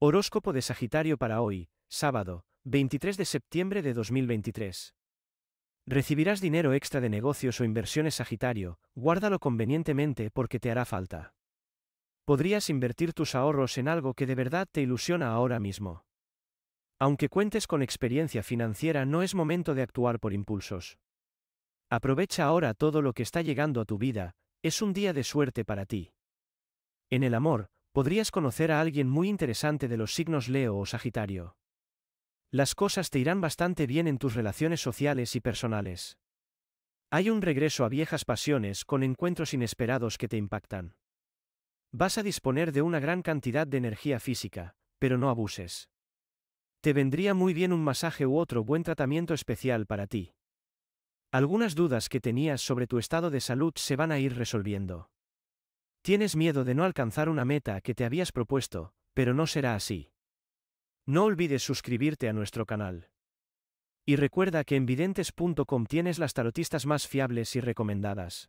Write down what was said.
Horóscopo de Sagitario para hoy, sábado, 23 de septiembre de 2023. Recibirás dinero extra de negocios o inversiones Sagitario, guárdalo convenientemente porque te hará falta. Podrías invertir tus ahorros en algo que de verdad te ilusiona ahora mismo. Aunque cuentes con experiencia financiera no es momento de actuar por impulsos. Aprovecha ahora todo lo que está llegando a tu vida, es un día de suerte para ti. En el amor, podrías conocer a alguien muy interesante de los signos Leo o Sagitario. Las cosas te irán bastante bien en tus relaciones sociales y personales. Hay un regreso a viejas pasiones con encuentros inesperados que te impactan. Vas a disponer de una gran cantidad de energía física, pero no abuses. Te vendría muy bien un masaje u otro buen tratamiento especial para ti. Algunas dudas que tenías sobre tu estado de salud se van a ir resolviendo. Tienes miedo de no alcanzar una meta que te habías propuesto, pero no será así. No olvides suscribirte a nuestro canal. Y recuerda que en videntes.com tienes las tarotistas más fiables y recomendadas.